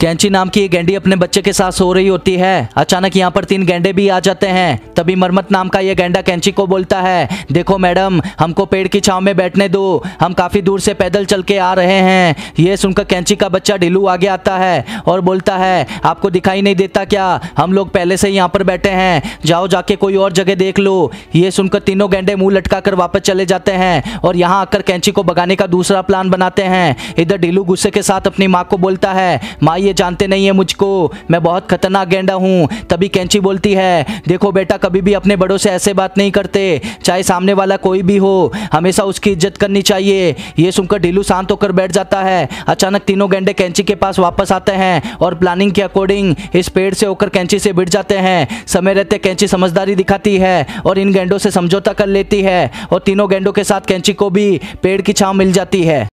कैंची नाम की ये गेंडी अपने बच्चे के साथ सो रही होती है अचानक यहाँ पर तीन गेंडे भी आ जाते हैं तभी मरमत नाम का ये गेंडा कैंची को बोलता है देखो मैडम हमको पेड़ की छाव में बैठने दो हम काफी दूर से पैदल चल के आ रहे हैं ये सुनकर कैंची का बच्चा ढिलू आगे आता है और बोलता है आपको दिखाई नहीं देता क्या हम लोग पहले से यहाँ पर बैठे हैं जाओ जाके कोई और जगह देख लो ये सुनकर तीनों गेंडे मुंह लटका कर वापस चले जाते हैं और यहाँ आकर कैंची को भगाने का दूसरा प्लान बनाते हैं इधर ढिलू गुस्से के साथ अपनी माँ को बोलता है माँ ये ये जानते नहीं है मुझको मैं बहुत खतरनाक गेंडा हूँ तभी कैंची बोलती है देखो बेटा कभी भी अपने बड़ों से ऐसे बात नहीं करते चाहे सामने वाला कोई भी हो हमेशा उसकी इज्जत करनी चाहिए ये सुनकर ढीलू शांत होकर बैठ जाता है अचानक तीनों गेंडे कैंची के पास वापस आते हैं और प्लानिंग के अकॉर्डिंग इस पेड़ से होकर कैंची से बिट जाते हैं समय रहते कैंची समझदारी दिखाती है और इन गेंडों से समझौता कर लेती है और तीनों गेंडों के साथ कैंची को भी पेड़ की छाँव मिल जाती है